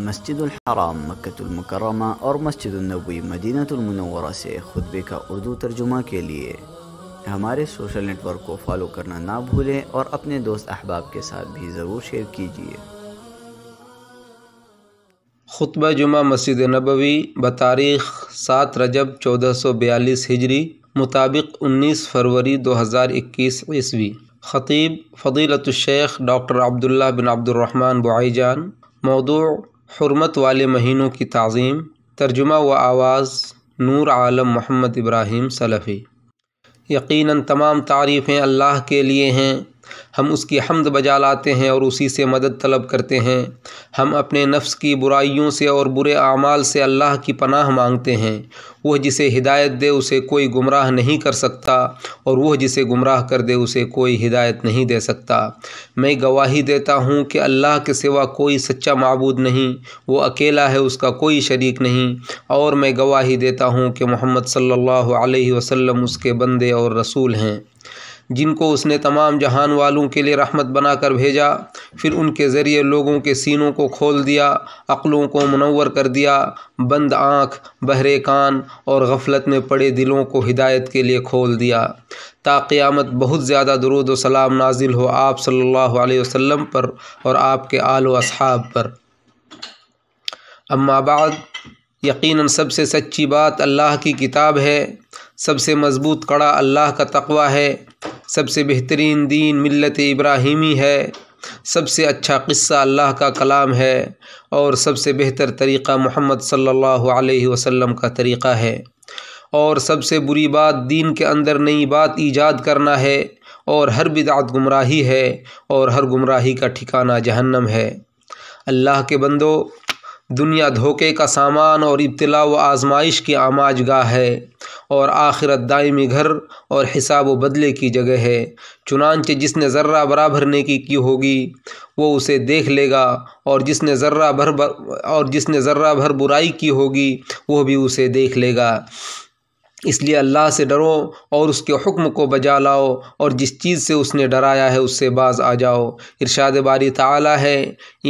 मस्जिद हराम मक्तुल मुकरमा और मस्जिद नबी मदीनतुल मुनव्वरा से खुतबे का उर्दू तर्जुमा के लिए हमारे सोशल नेटवर्क को फॉलो करना ना भूलें और अपने दोस्त अहबाब के साथ भी ज़रूर शेयर कीजिए खुतब जुमा मस्जिद नबवी बतारीख़ सात रजब चौदह सौ बयालीस हिजरी मुताबिक उन्नीस फरवरी दो हज़ार इक्कीस ईस्वी ख़तीब फ़जीलतुलशेख डॉक्टर अब्दुल्ला बिन अब्दुलरहमान बुआईजान मौदू हरमत वाले महीनों की तज़ीम तर्जुमा व आवाज़ नूर आलम मोहम्मद इब्राहिम सलफ़ी यकीनन तमाम तारीफ़ें अल्लाह के लिए हैं हम उसकी हमद बजा लाते हैं और उसी से मदद तलब करते हैं हम अपने नफ्स की बुराइयों से और बुरे अमाल से अल्लाह की पनाह मांगते हैं वह जिसे हिदायत दे उसे कोई गुमराह नहीं कर सकता और वह जिसे गुमराह कर दे उसे कोई हिदायत नहीं दे सकता मैं गवाही देता हूँ कि अल्लाह के सिवा कोई सच्चा मबूद नहीं वो अकेला है उसका कोई शरीक नहीं और मैं गवाही देता हूँ कि मोहम्मद सल्ला वसम उसके बंदे और रसूल हैं जिनको उसने तमाम जहान वालों के लिए रहमत बनाकर भेजा फिर उनके ज़रिए लोगों के सीनों को खोल दिया अक़लों को मनवर कर दिया बंद आँख बहरे कान और गफलत में पड़े दिलों को हिदायत के लिए खोल दिया ताक़ियामत बहुत ज़्यादा दरुद सलाम नाजिल हो आप सल्लल्लाहु अलैहि वसल्लम पर और आपके आल व असहाब पर अम्माबाद यकीनन सबसे सच्ची बात अल्लाह की किताब है सबसे मज़बूत कड़ा अल्लाह का तकवा है सबसे बेहतरीन दीन मिलत इब्राहिमी है सबसे अच्छा किस्सा अल्लाह का कलाम है और सबसे बेहतर तरीक़ा मोहम्मद सल्लल्लाहु अलैहि वसल्लम का तरीक़ा है और सबसे बुरी बात दीन के अंदर नई बात ईजाद करना है और हर बिदात गुमराही है और हर गुमराही का ठिकाना जहन्नम है अल्लाह के बंदो दुनिया धोखे का सामान और इब्तला व आजमाइश की आमाजगाह है और आखिरत दायमी घर और हिसाब व बदले की जगह है चुनानचे जिसने ज़र्रा बराबर नेकी की होगी वो उसे देख लेगा और जिसने ज़र्रा भर, भर और जिसने ज़र्रा भर बुराई की होगी वह भी उसे देख लेगा इसलिए अल्लाह से डरो और उसके हुक्म को बजा लाओ और जिस चीज़ से उसने डराया है उससे बाज आ जाओ इरशाद बारी ताला है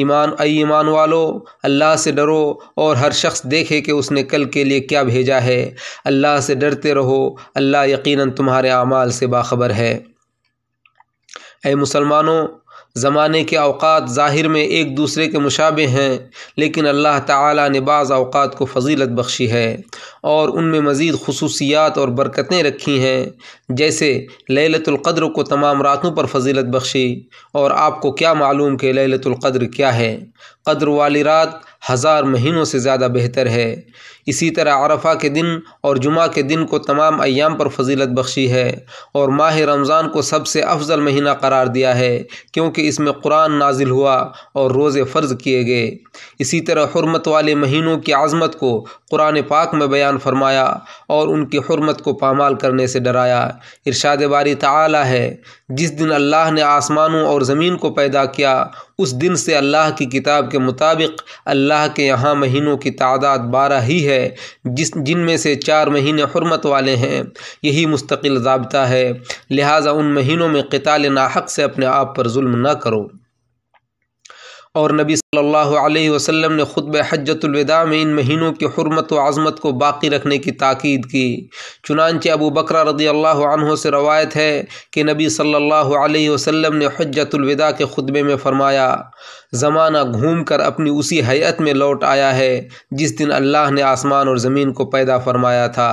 ईमान ऐ ईमान वालो अल्लाह से डरो और हर शख्स देखे कि उसने कल के लिए क्या भेजा है अल्लाह से डरते रहो अल्लाह यकीनन तुम्हारे अमाल से बाखबर है ए मुसलमानों ज़माने के अवकात ज़ाहिर में एक दूसरे के मुशाबे हैं लेकिन अल्लाह ताला ने बाज़ अवकात को फजीलत बख्शी है और उनमें मज़ीद खसूसियात और बरकतें रखी हैं जैसे ललतुल्क़द्र को तमाम रातों पर फजीलत बख्शी और आपको क्या मालूम कि ललतुल्क़द्र क्या है कद्र वाली रात हज़ार महीनों से ज़्यादा बेहतर है इसी तरह अरफा के दिन और जुमा के दिन को तमाम अयाम पर फजीलत बख्शी है और माह रमज़ान को सबसे अफजल महीना करार दिया है क्योंकि इसमें कुरान नाजिल हुआ और रोज़े फ़र्ज़ किए गए इसी तरह हरमत वाले महीनों की आज़मत को कुरान पाक में बयान फरमाया और उनकी हरमत को पामाल करने से डराया इरशाद बारी तला है जिस दिन अल्लाह ने आसमानों और ज़मीन को पैदा किया उस दिन से अल्लाह की किताब के मुताबिक अल्लाह के यहाँ महीनों की तादाद बारह ही है जिस जिनमें से चार महीने हरमत वाले हैं यही मुस्तकिल जबता है लिहाजा उन महीनों में कताल नाहक से अपने आप पर म न करो और नबी सल्लल्लाहु अलैहि वसल्लम ने ख़ुतब हजतुलविदा में इन महीनों की हरमत व आज़मत को बाकी रखने की ताक़ीद की चुनानचे अबू बकर रदी अल्लाह से रवायत है कि नबी सल्लल्लाहु अलैहि वसल्लम ने हजतुलविदा के ख़ुतबे में फ़रमाया ज़माना घूम कर अपनी उसी हैत में लौट आया है जिस दिन अल्लाह ने आसमान और ज़मीन को पैदा फरमाया था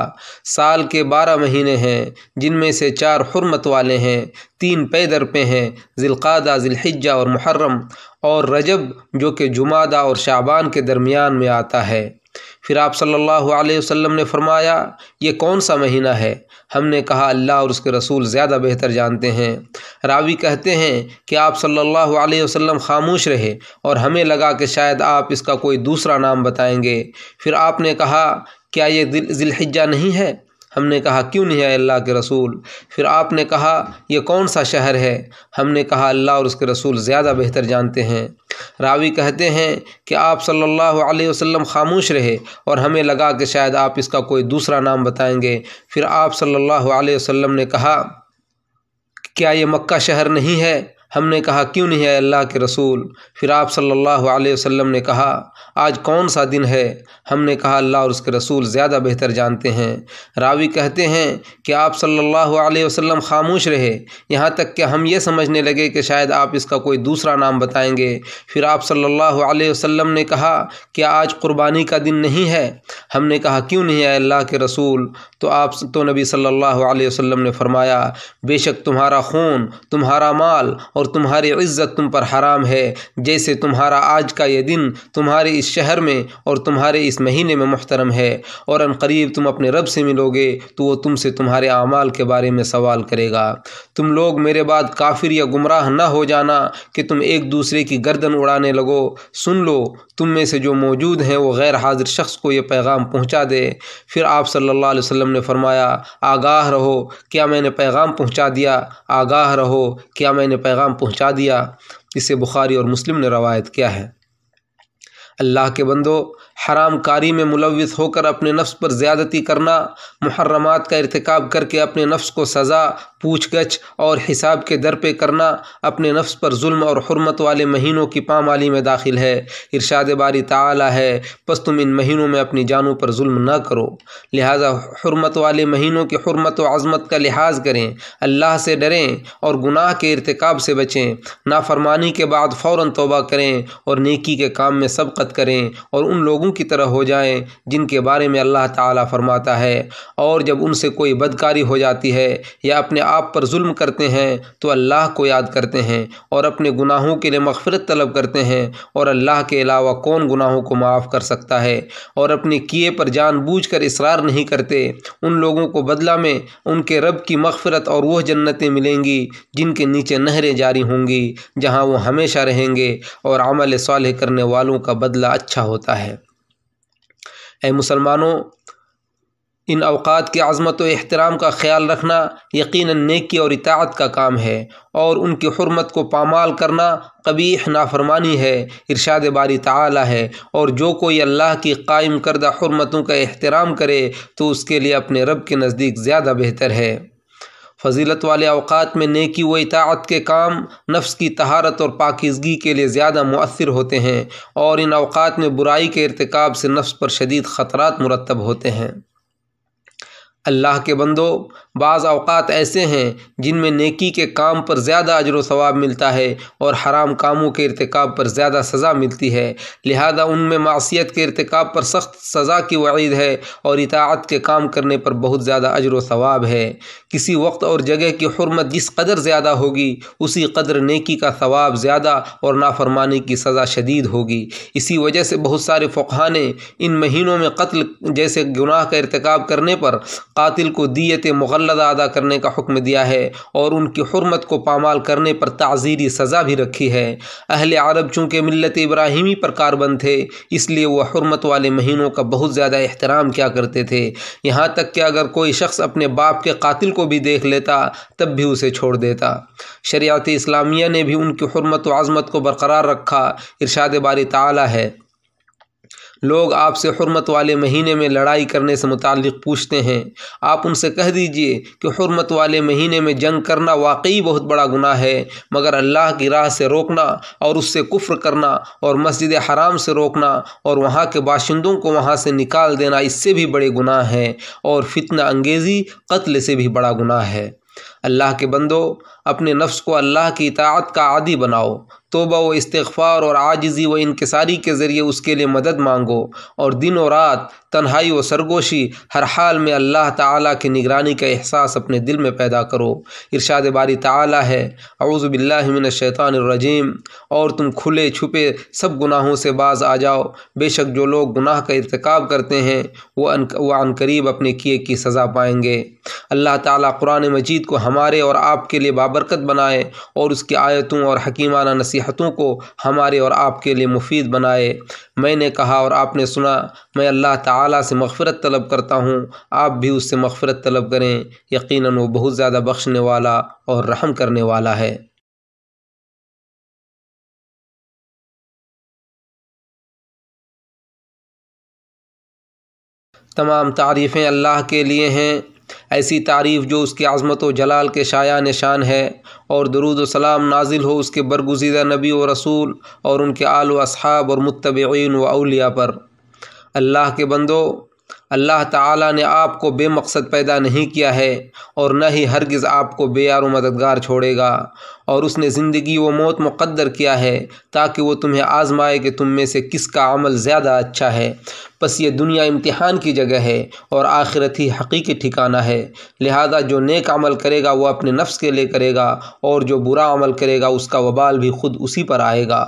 साल के बारह महीने हैं जिनमें से चार हरमत वाले हैं तीन पैदर पे हैं ज़िलक़ादा ज़िलहिज्जा और मुहर्रम और रजब जो कि जुमादा और शाबान के दरमियान में आता है फिर आप सल्लल्लाहु अलैहि वसल्लम ने फरमाया ये कौन सा महीना है हमने कहा अल्लाह और उसके रसूल ज़्यादा बेहतर जानते हैं रावी कहते हैं कि आप सल्लल्लाहु अलैहि वसल्लम खामोश रहे और हमें लगा कि शायद आप इसका कोई दूसरा नाम बताएंगे फिर आपने कहा क्या ये दिल नहीं है हमने कहा क्यों नहीं आए अल्लाह के रसूल फिर आपने कहा यह कौन सा शहर है हमने कहा अल्लाह और उसके रसूल ज़्यादा बेहतर जानते हैं रावी कहते हैं कि आप सल्लल्लाहु अलैहि वसल्लम खामोश रहे और हमें लगा कि शायद आप इसका कोई दूसरा नाम बताएंगे फिर आप सल्लल्लाहु अलैहि वसल्लम ने कहा क्या ये मक्का शहर नहीं है हमने कहा क्यों नहीं है अल्लाह के रसूल फिर आप सल्लल्लाहु अलैहि वसल्लम ने कहा आज कौन सा दिन है हमने कहा अल्लाह और उसके रसूल ज़्यादा बेहतर जानते हैं रावी कहते हैं कि आप सल्लल्लाहु अलैहि वसल्लम खामोश रहे यहाँ तक कि हम ये समझने लगे कि शायद आप इसका कोई दूसरा नाम बताएंगे फिर आप सल्लल्लाहु अलैहि वसल्लम ने कहा कि आज क़ुरबानी का दिन नहीं है हमने कहा क्यों नहीं है अल्लाह के रसूल तो आप तो नबी सल्लल्लाहु अलैहि वसल्लम ने फरमाया बेशक तुम्हारा खून तुम्हारा माल और तुम्हारी इज़्ज़त तुम पर हराम है जैसे तुम्हारा आज का ये दिन तुम्हारे इस शहर में और तुम्हारे इस महीने में मोहतरम है और करीब तुम अपने रब से मिलोगे तो वो तुमसे तुम्हारे अमाल के बारे में सवाल करेगा तुम लोग मेरे बाद काफिर या गुमराह न हो जाना कि तुम एक दूसरे की गर्दन उड़ाने लगो सुन लो तुम में से जो मौजूद हैं वो गैर हाजिर शख्स को ये पैगाम पहुँचा दे फिर आप सल्ला वसम ने फरमाया आगाह रहो क्या मैंने पैगाम पहुँचा दिया आगाह रहो क्या मैंने पैगाम पैगाम पहुंचा दिया जिसे बुखारी और मुस्लिम ने रवायत किया है अल्लाह के बंदो हराम कारी में मुलविस होकर अपने नफ्स पर ज़्यादती करना मुहर्रमात का इरतकब करके अपने नफ्स को सज़ा पूछ गछ और हिसाब के दर पे करना अपने नफ्स पर जुल्म और हरमत वाले महीनों की पामाली में दाखिल है इरशाद बारी ताला है बस तुम इन महीनों में अपनी जानों पर जुल्म न करो लिहाजा हरमत वाले महीनों की हरमत व आज़मत का लिहाज करें अल्लाह से डरें और गुनाह के इरतकब से बचें नाफरमानी के बाद फ़ौर तोबा करें और नेकी के काम में सबकत करें और उन लोगों उन की तरह हो जाएं जिनके बारे में अल्लाह ताला फरमाता है और जब उनसे कोई बदकारी हो जाती है या अपने आप पर जुल्म करते हैं तो अल्लाह को याद करते हैं और अपने गुनाहों के लिए मगफरत तलब करते हैं और अल्लाह के अलावा कौन गुनाहों को माफ़ कर सकता है और अपने किए पर कर इसरार नहीं करते उन लोगों को बदला में उनके रब की मगफरत और वह जन्नतें मिलेंगी जिनके नीचे नहरें जारी होंगी जहाँ वो हमेशा रहेंगे और अमल साल करने वालों का बदला अच्छा होता है ए मुसलमानों इन अवकात के आजमत व अहतराम का ख्याल रखना यकीन नेकी और इतात का काम है और उनकी हरमत को पामाल करना कबीह नाफरमानी है इरशाद बारी तला है और जो कोई अल्लाह की कायम करदा हरमतों का अहतराम करे तो उसके लिए अपने रब के नज़दीक ज़्यादा बेहतर है फजीलत वाले अवकात में नेकी व इतात के काम नफ्स की तहारत और पाकिजगी के लिए ज़्यादा मौसर होते हैं और इन अवकात में बुराई के irतकब से नफ्स पर शदीद ख़तरात मुरतब होते हैं अल्लाह के बंदो बाज़ अवकात ऐसे हैं जिनमें नेकी के काम पर ज़्यादा अजर सवाब मिलता है और हराम कामों के irतकब पर ज़्यादा सज़ा मिलती है लिहाजा उनमें मासीत के irतकब पर सख्त सज़ा की वईद है और इतात के काम करने पर बहुत ज़्यादा अजर सवाब है किसी वक्त और जगह की हरमत जिस कदर ज़्यादा होगी उसी कदर नेकी का सवाब ज़्यादा और नाफरमानी की सज़ा शदीद होगी इसी वजह से बहुत सारे फ़ुकहा ने इन महीनों में कत्ल जैसे गुनाह का irतकब करने पर कातिल को दियत मुगलदा अदा करने का हुक्म दिया है और उनकी हरमत को पामाल करने पर ताज़ीरी सज़ा भी रखी है अहल अरब चूँकि मिलत इब्राहिमी पर कारबंद थे इसलिए वह हरमत वाले महीनों का बहुत ज़्यादा एहतराम किया करते थे यहाँ तक कि अगर कोई शख्स अपने बाप के कातिल को भी देख लेता तब भी उसे छोड़ देता शरियात इस्लामिया ने भी उनकी हरमत व आज़मत को बरकरार रखा इरशाद बारी ताला है लोग आपसे हरमत वाले महीने में लड़ाई करने से मुतल पूछते हैं आप उनसे कह दीजिए कि हरमत वाले महीने में जंग करना वाकई बहुत बड़ा गुनाह है मगर अल्लाह की राह से रोकना और उससे कुफ्र करना और मस्जिद हराम से रोकना और वहाँ के बाशिंदों को वहाँ से निकाल देना इससे भी बड़े गुनाह हैं और फितना अंगेज़ी कत्ल से भी बड़ा गुनाह है अल्लाह के बंदो अपने नफ्स को अल्लाह की इतात का आदि बनाओ तोबा व इस्तफ़ार और आजिज़ी व इनकसारी के ज़रिए उसके लिए मदद मांगो और दिन और रात तन्हाई व सरगोशी हर हाल में अल्लाह ताला की निगरानी का एहसास अपने दिल में पैदा करो इरशाद बारी ताला है अवज़बिल्लिमिन शैतानरजीम और तुम खुले छुपे सब गुनाहों से बाज आ जाओ बेशक जो लोग गुनाह का इरतकब करते हैं वो अन वह अनकरीब अपने किए की सज़ा पाएंगे अल्लाह ताला कुरान मजीद को हमारे और आपके लिए बाबरकत बनाए और उसकी आयतों और हकीमाना नसीहत नसीहतों को हमारे और आपके लिए मुफीद बनाए मैंने कहा और आपने सुना मैं अल्लाह ताला से मगफ़रत तलब करता हूँ आप भी उससे मगफ़रत तलब करें यकीनन वो बहुत ज़्यादा बख्शने वाला और रहम करने वाला है तमाम तारीफ़ें अल्लाह के लिए हैं ऐसी तारीफ़ जो उसकी आज़मत व जलाल के शाया निशान है और दरुद सलाम नाजिल हो उसके बरगुजीदा नबी व रसूल और उनके आल व असहाब और मुतबीन व अलिया पर अल्लाह के बंदो अल्लाह ताला ने आपको बेमकसद पैदा नहीं किया है और न ही हरगिज़ आपको बेयार मददगार छोड़ेगा और उसने ज़िंदगी व मौत मुकद्दर किया है ताकि वो तुम्हें आजमाए कि तुम में से किसका अमल ज़्यादा अच्छा है बस ये दुनिया इम्तिहान की जगह है और आखिरत ही हकीकी ठिकाना है लिहाजा जो नेक अमल करेगा वह अपने नफ्स के लिए करेगा और जो बुरा अमल करेगा उसका वबाल भी खुद उसी पर आएगा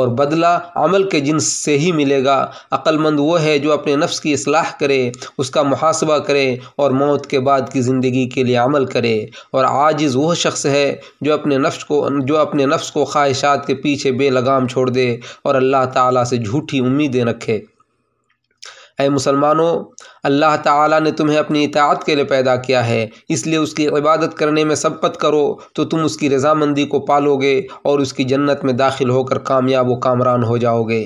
और बदला अमल के जिन्स से ही मिलेगा अक्लमंद वह है जो अपने नफ्स की असलाह करे उसका मुहासबा करे और मौत के बाद की ज़िंदगी के लिए अमल करे और आजिज़ वह शख्स है जो अपने नफ्स को जो अपने नफ्स को ख्वाहिशात के पीछे बेलगाम छोड़ दे और अल्लाह ताला से झूठी उम्मीदें रखे ऐ मुसलमानों अल्लाह ताला ने तुम्हें अपनी इतात के लिए पैदा किया है इसलिए उसकी इबादत करने में सबकत करो तो तुम उसकी रजामंदी को पालोगे और उसकी जन्नत में दाखिल होकर कामयाब व कामरान हो जाओगे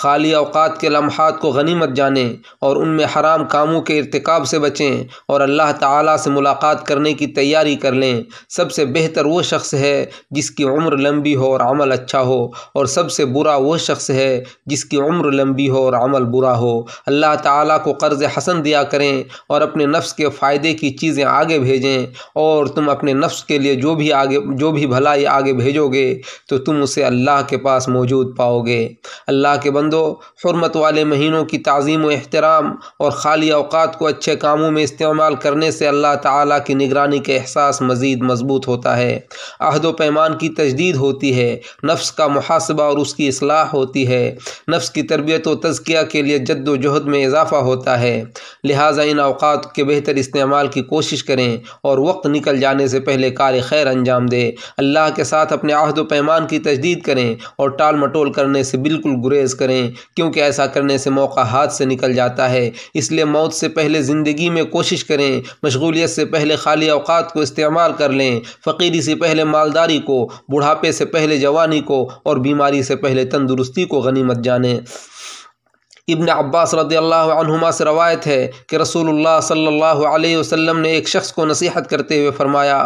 खाली अवकात के लम्हात को गनीमत जानें और उनमें हराम कामों के irtikab से बचें और अल्लाह ताला से मुलाकात करने की तैयारी कर लें सबसे बेहतर वो शख्स है जिसकी उम्र लंबी हो और अमल अच्छा हो और सबसे बुरा वो शख्स है जिसकी उम्र लंबी हो और अमल बुरा हो अल्लाह ताला को कर्ज़ हसन पसंद दिया करें और अपने नफ्स के फ़ायदे की चीज़ें आगे भेजें और तुम अपने नफ्स के लिए जो भी आगे जो भी भलाई आगे भेजोगे तो तुम उसे अल्लाह के पास मौजूद पाओगे अल्लाह के बंदो हरमत वाले महीनों की तज़ीम अहतराम और ख़ाली अवकात को अच्छे कामों में इस्तेमाल करने से अल्लाह ताली की निगरानी के एहसास मज़ीद मजबूत होता है अहद व पैमान की तजदीद होती है नफ्स का मुहासबा और उसकी असलाह होती है नफ्स की तरबियत व तज़किया के लिए जद्दोजहद में इजाफ़ा होता है लिहाजा इन अवकात के बेहतर इस्तेमाल की कोशिश करें और वक्त निकल जाने से पहले कार खैर अंजाम दें अल्लाह के साथ अपने आहद व पैमान की तजदीद करें और टाल मटोल करने से बिल्कुल गुरेज करें क्योंकि ऐसा करने से मौका हाथ से निकल जाता है इसलिए मौत से पहले ज़िंदगी में कोशिश करें मशगूलियत से पहले खाली अवकात को इस्तेमाल कर लें फ़कीरी से पहले मालदारी को बुढ़ापे से पहले जवानी को और बीमारी से पहले तंदुरुस्ती को गनीमत जानें इब्न अब्बास रदी से रवायत है कि रसूलुल्लाह सल्लल्लाहु अलैहि वसल्लम ने एक शख्स को नसीहत करते हुए फरमाया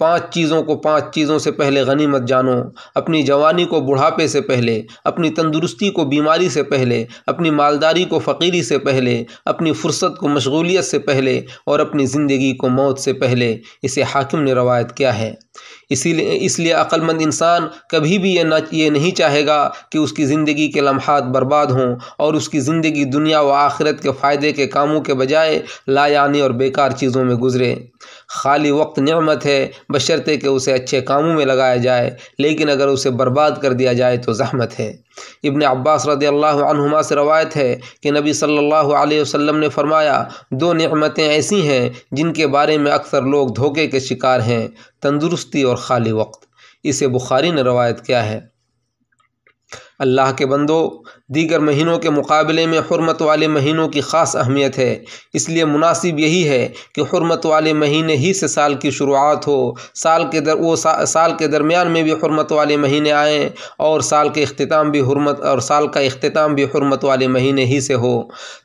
पांच चीज़ों को पांच चीज़ों से पहले गनीमत जानो अपनी जवानी को बुढ़ापे से पहले अपनी तंदुरुस्ती को बीमारी से पहले अपनी मालदारी को फ़कीरी से पहले अपनी फुर्सत को मशगूलियत से पहले और अपनी ज़िंदगी को मौत से पहले इसे हाकिम ने रवायत किया है इसीलिए इसलिए अक्लमंद इंसान कभी भी ये ये नहीं चाहेगा कि उसकी ज़िंदगी के लम्हात बर्बाद हों और उसकी ज़िंदगी दुनिया व आखिरत के फ़ायदे के कामों के बजाय लायानी और बेकार चीज़ों में गुजरे खाली वक्त नमत है बशर्ते कि उसे अच्छे कामों में लगाया जाए लेकिन अगर उसे बर्बाद कर दिया जाए तो ज़हमत है इबन अब्बास रदी अल्लाहुमा से रवायत है कि नबी सल्लल्लाहु अलैहि वसल्लम ने फरमाया दो नमतें ऐसी हैं जिनके बारे में अक्सर लोग धोखे के शिकार हैं तंदुरुस्ती और खाली वक्त इसे बुखारी ने रवायत किया है अल्लाह के बंदो दीगर महीनों के मुकाबले में हरमत वाले महीनों की ख़ास अहमियत है इसलिए मुनासिब यही है कि हरमत वाले महीने ही से साल की शुरुआत हो साल के दर वो सा, साल के दरमियान में भी हरमत वाले महीने आएँ और साल के अख्ताम भी हरमत और साल का अख्ताम भी हरमत वाले महीने ही से हो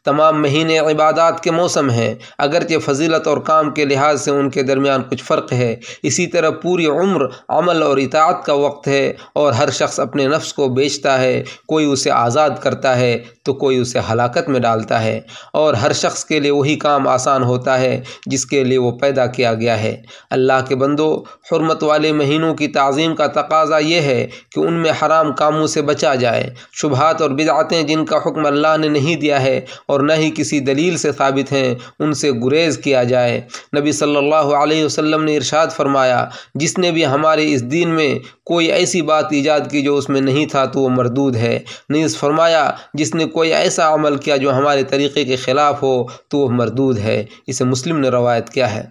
तमाम महीने इबादत के मौसम हैं अगरचे फजीलत और काम के लिहाज से उनके दरमियान कुछ फ़र्क है इसी तरह पूरी उम्र अमल और इतात का वक्त है और हर शख्स अपने नफ्स को बेचता है कोई उसे आज़ाद इराद करता है तो कोई उसे हलाकत में डालता है और हर शख्स के लिए वही काम आसान होता है जिसके लिए वो पैदा किया गया है अल्लाह के बंदो हरमत वाले महीनों की तज़ीम का तकाजा ये है कि उनमें हराम कामों से बचा जाए शुभात और बिदातें जिनका हुक्म अल्लाह ने नहीं दिया है और न ही किसी दलील से साबित हैं उनसे गुरेज किया जाए नबी सल्लल्लाहु अलैहि वसल्लम ने इरशाद फरमाया जिसने भी हमारे इस दीन में कोई ऐसी बात ईजाद की जो उसमें नहीं था तो वो मरदूद है नीज़ फरमा फरमाया जिसने कोई ऐसा अमल किया जो हमारे तरीक़े के ख़िलाफ़ हो तो वह मरदूद है इसे मुस्लिम ने रवायत किया है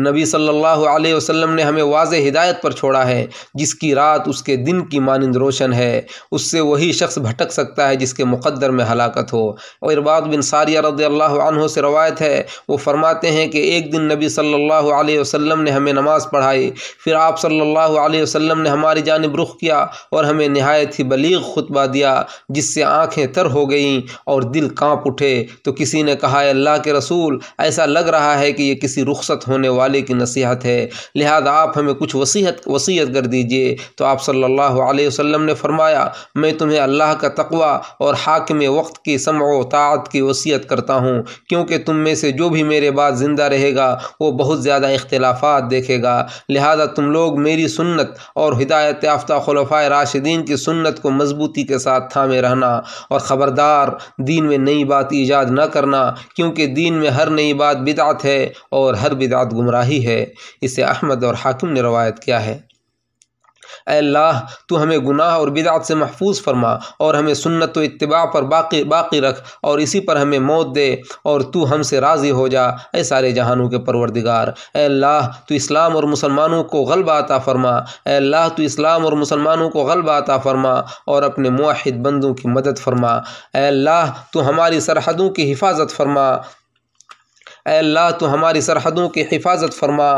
नबी सल्लल्लाहु अलैहि वसल्लम ने हमें वाज हिदायत पर छोड़ा है जिसकी रात उसके दिन की मानंद रोशन है उससे वही शख्स भटक सकता है जिसके मुकद्दर में हलाकत हो और इरबाद बिन सारिया रद्ला से रवायत है वो फरमाते हैं कि एक दिन नबी सल्लल्लाहु अलैहि वसल्लम ने हमें नमाज़ पढ़ाई फिर आप सल्लल्लाहु अलैहि वसल्लम ने हमारी जानब रुख किया और हमें नहायत ही बलीग खुतबा दिया जिससे आँखें तर हो गईं और दिल काँप उठे तो किसी ने कहा अल्लाह के रसूल ऐसा लग रहा है कि यह किसी रुख्सत होने वाला वाले की नसीहत है लिहाजा आप हमें कुछ वसीहत वसीयत कर दीजिए तो आप सल्लल्लाहु अलैहि वसल्लम ने फरमाया मैं तुम्हें अल्लाह का तकवा और हाकिम वक्त की सम तात की वसीयत करता हूँ क्योंकि तुम में से जो भी मेरे बाद ज़िंदा रहेगा वो बहुत ज़्यादा इख्लाफा देखेगा लिहाजा तुम लोग मेरी सुन्नत और हिदायत याफ्ता खलफा राशिदीन की सुन्नत को मजबूती के साथ थामे रहना और ख़बरदार दीन में नई बात ईजाद न करना क्योंकि दीन में हर नई बात बिदात है और हर बिदात गुमरा गुमराही है इसे अहमद और हाकिम ने रवायत किया है अल्लाह तू हमें गुनाह और बिदात से महफूज फरमा और हमें सुन्नत व इतबा पर बाकी बाकी रख और इसी पर हमें मौत दे और तू हमसे राज़ी हो जा ऐ सारे जहानों के परवरदिगार अल्लाह तू इस्लाम और मुसलमानों को गलबा अता फरमा अल्लाह तू इस्लाम और मुसलमानों को गलबा अता फरमा और अपने मुहिद बंदों की मदद फरमा अल्लाह तू हमारी सरहदों की हिफाजत फरमा अल्लाह तो हमारी सरहदों की हिफाजत फरमा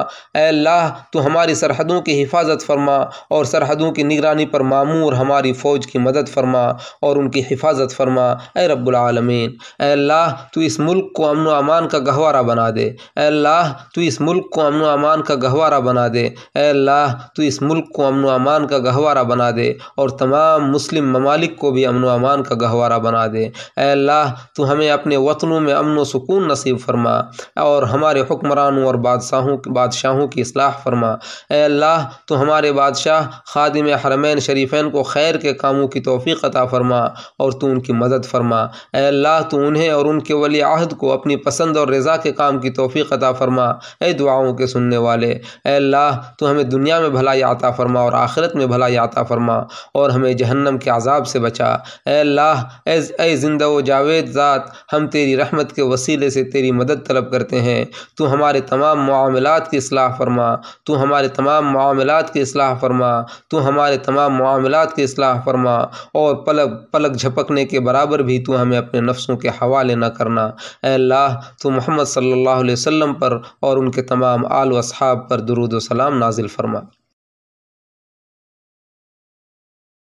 अल्लाह तो हमारी सरहदों की हिफाजत फरमा और सरहदों की निगरानी पर मामूर हमारी फ़ौज की मदद फरमा और उनकी हिफाजत फरमा ए रब्लमीन अल्लाह तो इस मुल्क को अमन अमान का गहवारा बना दे अल्लाह तो इस मुल्क को अमन अमान का गहवारा बना दे अल्लाह तो इस मुल्क को अमन अमान का गहवारा बना दे और तमाम मुस्लिम ममालिक को भी अमन अमान का गहवारा बना दे अल्लाह तो हमें अपने वतनों में अमन सुकून नसीब फरमा और हमारे हुक्मरानों और बादशाहों बादशाहों की असलाह फरमा अल्लाह तो हमारे बादशाह खादिम हरमैन शरीफैन को खैर के कामों की तोफ़ी अता फरमा और तू उनकी मदद फरमा अल्लाह तो उन्हें और उनके वली आहद को अपनी पसंद और रज़ा के काम की तोफ़ी अता फरमा ए दुआओं के सुनने वाले अल्लाह तो हमें दुनिया में भलाई आता फरमा और आखिरत में भलाई आता फरमा और हमें जहन्नम के आज़ाब से बचा अल्लाह ए ज़िंदा व जावेद ज़ात हम तेरी रहमत के वसीले से तेरी मदद तलब तलब करते हैं तो हमारे तमाम मामलों की असलाह फरमा तो हमारे तमाम मामलों की असलाह फरमा तो हमारे तमाम मामलों की असलाह फरमा और पलक पलक झपकने के बराबर भी तो हमें अपने नफ्सों के हवाले न करना अल्लाह तो मोहम्मद सल्लल्लाहु अलैहि वसल्लम पर और उनके तमाम आल वसहाब पर दरुद सलाम नाजिल फरमा